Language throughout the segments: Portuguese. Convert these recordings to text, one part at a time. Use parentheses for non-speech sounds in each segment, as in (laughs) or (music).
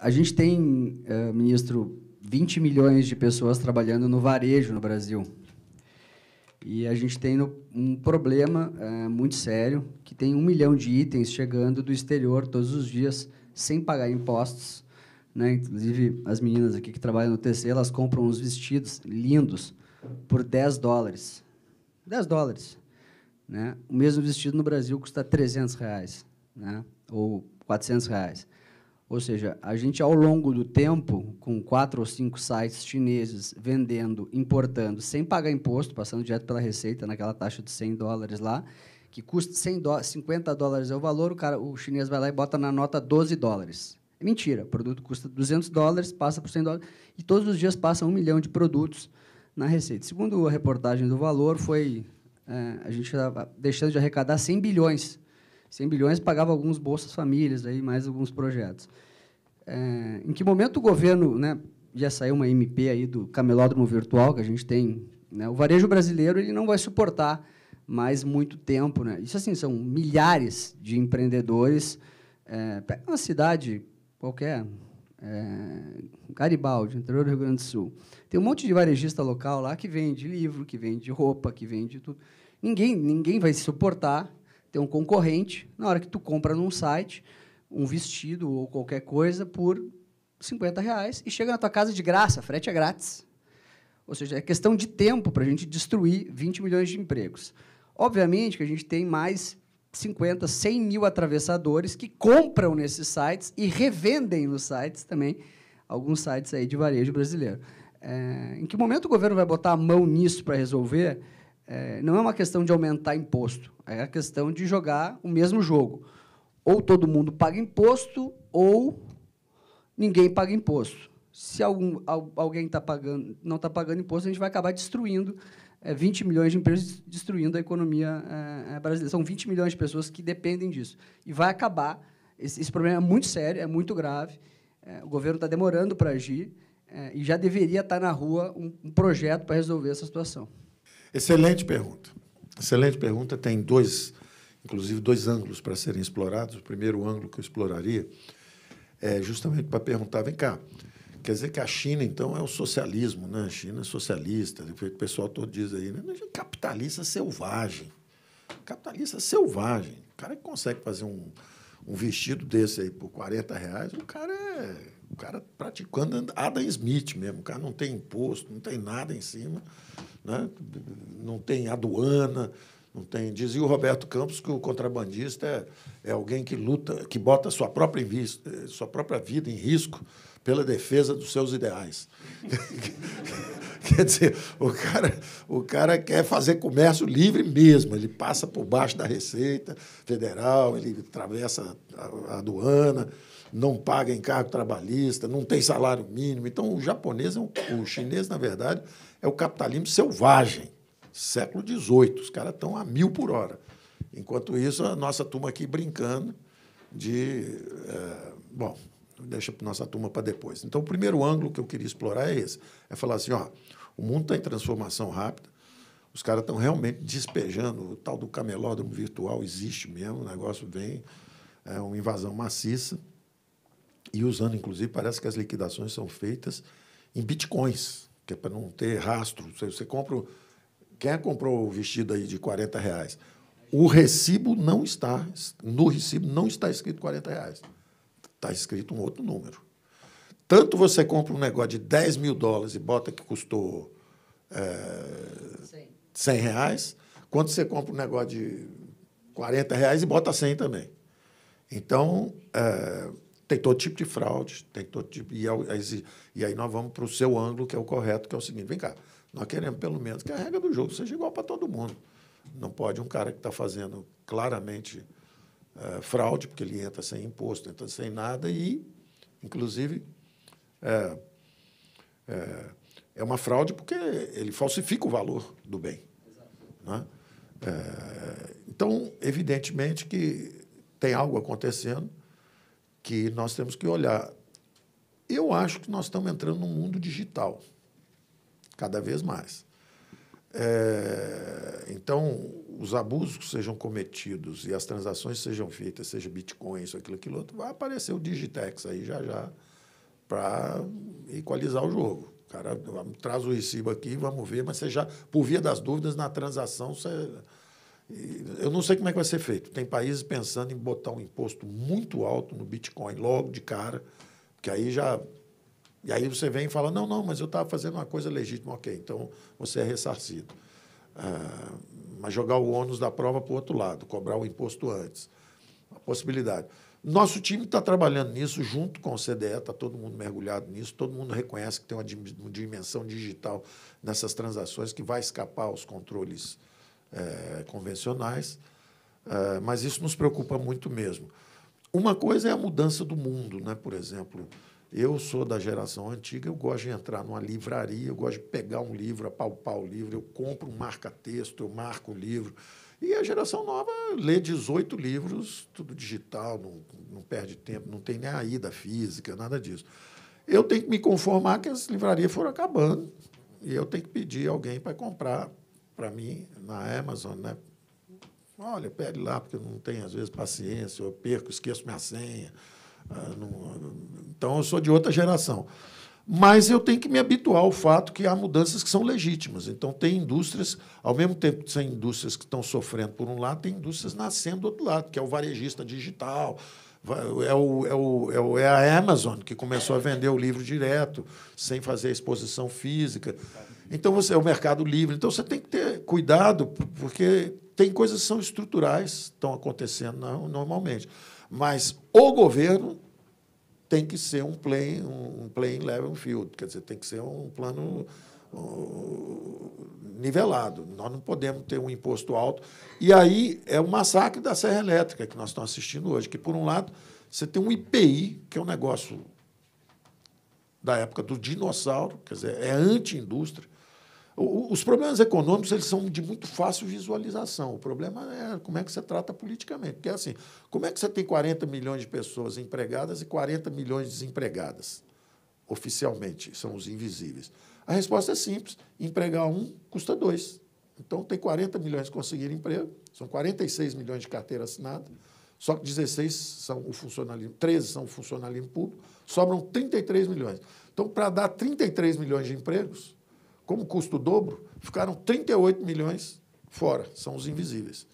a gente tem, uh, ministro, 20 milhões de pessoas trabalhando no varejo no Brasil. E a gente tem um problema uh, muito sério, que tem um milhão de itens chegando do exterior todos os dias, sem pagar impostos. Né? Inclusive, as meninas aqui que trabalham no TC, elas compram uns vestidos lindos por 10 dólares. 10 dólares. Né? O mesmo vestido no Brasil custa 300 reais, né? ou 400 reais. Ou seja, a gente, ao longo do tempo, com quatro ou cinco sites chineses vendendo, importando, sem pagar imposto, passando direto pela Receita, naquela taxa de 100 dólares lá, que custa 100 do... 50 dólares é o valor, o, cara, o chinês vai lá e bota na nota 12 dólares. É mentira, o produto custa 200 dólares, passa por 100 dólares, e todos os dias passa um milhão de produtos na Receita. Segundo a reportagem do Valor, foi é, a gente estava deixando de arrecadar 100 bilhões 100 bilhões pagava alguns Bolsas Famílias, aí mais alguns projetos. É, em que momento o governo, né, já saiu uma MP aí do camelódromo virtual que a gente tem, né, o varejo brasileiro ele não vai suportar mais muito tempo, né? Isso assim são milhares de empreendedores, é, pega uma cidade qualquer, é, Garibaldi, interior do Rio Grande do Sul, tem um monte de varejista local lá que vende livro, que vende roupa, que vende tudo. Ninguém, ninguém vai suportar tem um concorrente, na hora que tu compra num site um vestido ou qualquer coisa por 50 reais e chega na tua casa de graça, frete é grátis. Ou seja, é questão de tempo para a gente destruir 20 milhões de empregos. Obviamente que a gente tem mais 50, 100 mil atravessadores que compram nesses sites e revendem nos sites também, alguns sites aí de varejo brasileiro. É, em que momento o governo vai botar a mão nisso para resolver? é, não é uma questão de aumentar imposto, é a questão de jogar o mesmo jogo. Ou todo mundo paga imposto, ou ninguém paga imposto. Se algum, alguém tá pagando, não está pagando imposto, a gente vai acabar destruindo é, 20 milhões de empresas, destruindo a economia é, é brasileira. São 20 milhões de pessoas que dependem disso. E vai acabar. Esse, esse problema é muito sério, é muito grave. É, o governo está demorando para agir é, e já deveria estar tá na rua um, um projeto para resolver essa situação. Excelente pergunta. Excelente pergunta. Tem dois, inclusive, dois ângulos para serem explorados. O primeiro ângulo que eu exploraria é justamente para perguntar: vem cá, quer dizer que a China, então, é o socialismo, né? A China é socialista. O pessoal todo diz aí, né? Capitalista selvagem. Capitalista selvagem. O cara que consegue fazer um, um vestido desse aí por 40 reais, o cara é. O cara praticando Adam Smith mesmo. O cara não tem imposto, não tem nada em cima né? não tem aduana, não tem. Dizia o Roberto Campos que o contrabandista é, é alguém que luta, que bota sua própria, eh, sua própria vida em risco pela defesa dos seus ideais. (laughs) Quer dizer, o cara, o cara quer fazer comércio livre mesmo, ele passa por baixo da Receita Federal, ele atravessa a, a aduana, não paga encargo trabalhista, não tem salário mínimo. Então, o japonês, é um, o chinês, na verdade, é o capitalismo selvagem, século XVIII, os caras estão a mil por hora. Enquanto isso, a nossa turma aqui brincando de. É, bom, deixa nossa turma para depois. Então, o primeiro ângulo que eu queria explorar é esse. É falar assim, ó, o mundo está em transformação rápida, os caras estão realmente despejando, o tal do camelódromo virtual existe mesmo, o negócio vem, é uma invasão maciça, e usando, inclusive, parece que as liquidações são feitas em bitcoins, que é para não ter rastro. Você, você compra... Quem comprou o vestido aí de 40 reais? O recibo não está... No recibo não está escrito 40 reais. Está escrito um outro número. Tanto você compra um negócio de 10 mil dólares e bota que custou é, 100 reais, quanto você compra um negócio de 40 reais e bota 100 também. Então, é, tem todo tipo de fraude, tem todo tipo. E, é é e aí nós vamos para o seu ângulo, que é o correto, que é o seguinte: vem cá, nós queremos pelo menos que a regra do jogo seja igual para todo mundo. Não pode um cara que está fazendo claramente eh, fraude, porque ele entra sem imposto, entra sem nada e, inclusive, é, é, é uma fraude porque ele falsifica o valor do bem. Né? É, então, evidentemente que tem algo acontecendo que nós temos que olhar. Eu acho que nós estamos entrando num mundo digital, cada vez mais. É, então, os abusos que sejam cometidos e as transações que sejam feitas, seja Bitcoin, isso, aquilo, aquilo outro, vai aparecer o Digitex aí já já para equalizar o jogo. O cara traz o recibo aqui, vamos ver, mas você já, por via das dúvidas, na transação, você. Eu não sei como é que vai ser feito. Tem países pensando em botar um imposto muito alto no Bitcoin logo de cara, porque aí já e aí você vem e fala, não, não, mas eu estava fazendo uma coisa legítima, ok, então você é ressarcido. Ah, mas jogar o ônus da prova para o outro lado, cobrar o imposto antes. possibilidade. Nosso time está trabalhando nisso junto com o CDE, está todo mundo mergulhado nisso, todo mundo reconhece que tem uma dimensão digital nessas transações que vai escapar aos controles é, convencionais, é, mas isso nos preocupa muito mesmo. Uma coisa é a mudança do mundo, né? por exemplo, eu sou da geração antiga, eu gosto de entrar numa livraria, eu gosto de pegar um livro, apalpar o livro, eu compro um marca-texto, eu marco o livro. E a geração nova lê 18 livros, tudo digital, não, não perde tempo, não tem nem a ida física, nada disso. Eu tenho que me conformar que as livrarias foram acabando e eu tenho que pedir alguém para comprar para mim na Amazon, né? Olha, pede lá, porque eu não tenho, às vezes, paciência, eu perco, esqueço minha senha. Ah, então eu sou de outra geração. Mas eu tenho que me habituar ao fato que há mudanças que são legítimas. Então, tem indústrias, ao mesmo tempo que são indústrias que estão sofrendo por um lado, tem indústrias nascendo do outro lado, que é o varejista digital, é, o, é, o, é, o, é a Amazon que começou a vender o livro direto, sem fazer exposição física. Então, você é o mercado livre. Então, você tem que ter cuidado, porque tem coisas que são estruturais, estão acontecendo normalmente. Mas o governo tem que ser um play, um play level field, quer dizer, tem que ser um plano nivelado. Nós não podemos ter um imposto alto. E aí é o massacre da Serra Elétrica que nós estamos assistindo hoje, que por um lado você tem um IPI, que é um negócio da época do dinossauro, quer dizer, é anti-indústria. Os problemas econômicos eles são de muito fácil visualização. O problema é como é que você trata politicamente. Porque, assim, como é que você tem 40 milhões de pessoas empregadas e 40 milhões de desempregadas? Oficialmente, são os invisíveis. A resposta é simples: empregar um custa dois. Então, tem 40 milhões que conseguiram emprego, são 46 milhões de carteira assinada, só que 16 são o funcionalismo, 13 são o funcionalismo público, sobram 33 milhões. Então, para dar 33 milhões de empregos, como custo dobro, ficaram 38 milhões fora, são os invisíveis.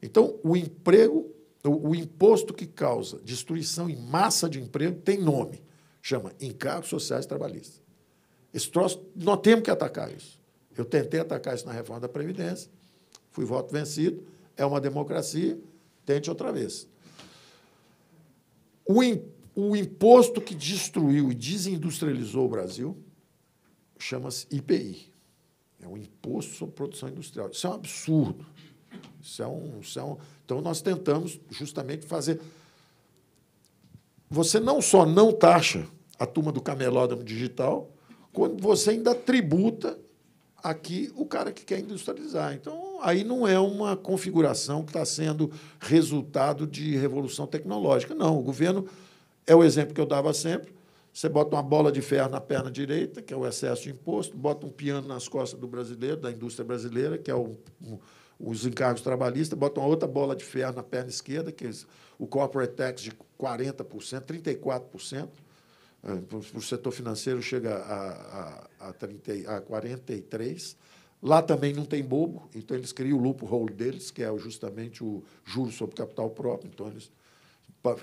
Então, o emprego, o, o imposto que causa destruição em massa de emprego tem nome, chama encargos sociais trabalhistas. Esse troço, nós temos que atacar isso. Eu tentei atacar isso na reforma da Previdência, fui voto vencido, é uma democracia, tente outra vez. O, o imposto que destruiu e desindustrializou o Brasil chama-se IPI. É um imposto sobre produção industrial. Isso é um absurdo. Isso é um, isso é um... Então, nós tentamos justamente fazer. Você não só não taxa a turma do camelódromo digital, quando você ainda tributa aqui o cara que quer industrializar. Então, aí não é uma configuração que está sendo resultado de revolução tecnológica. Não, o governo é o exemplo que eu dava sempre você bota uma bola de ferro na perna direita, que é o excesso de imposto, bota um piano nas costas do brasileiro, da indústria brasileira, que é o, os encargos trabalhistas, bota uma outra bola de ferro na perna esquerda, que é o corporate tax de 40%, 34%. Para o setor financeiro chega a, a, a, 30, a 43%. Lá também não tem bobo, então eles criam o loophole deles, que é justamente o juro sobre capital próprio. Então, eles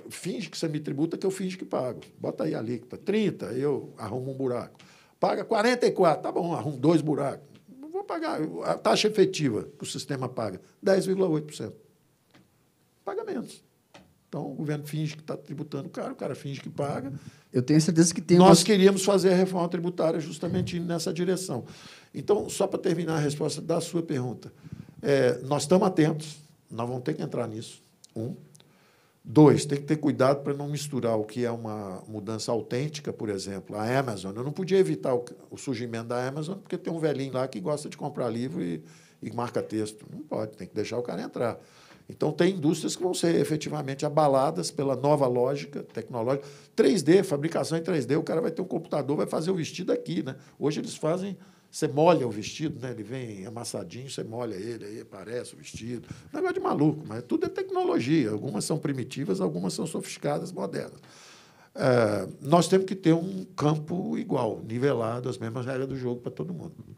Finge que você me tributa, que eu finge que pago. Bota aí a alíquota. 30, eu arrumo um buraco. Paga 44, tá bom, arrumo dois buracos. Vou pagar. A taxa efetiva que o sistema paga, 10,8%. Paga menos. Então, o governo finge que está tributando caro, o cara finge que paga. Eu tenho certeza que tem. Nós queríamos fazer a reforma tributária justamente nessa direção. Então, só para terminar a resposta da sua pergunta, é, nós estamos atentos, nós vamos ter que entrar nisso. Um. Dois, tem que ter cuidado para não misturar o que é uma mudança autêntica, por exemplo, a Amazon. Eu não podia evitar o, o surgimento da Amazon, porque tem um velhinho lá que gosta de comprar livro e, e marca texto. Não pode, tem que deixar o cara entrar. Então, tem indústrias que vão ser efetivamente abaladas pela nova lógica tecnológica. 3D, fabricação em 3D, o cara vai ter um computador, vai fazer o vestido aqui. Né? Hoje eles fazem você molha o vestido, né? ele vem amassadinho, você molha ele, aí aparece o vestido. negócio de maluco, mas tudo é tecnologia. Algumas são primitivas, algumas são sofisticadas, modernas. É, nós temos que ter um campo igual, nivelado, as mesmas regras do jogo para todo mundo.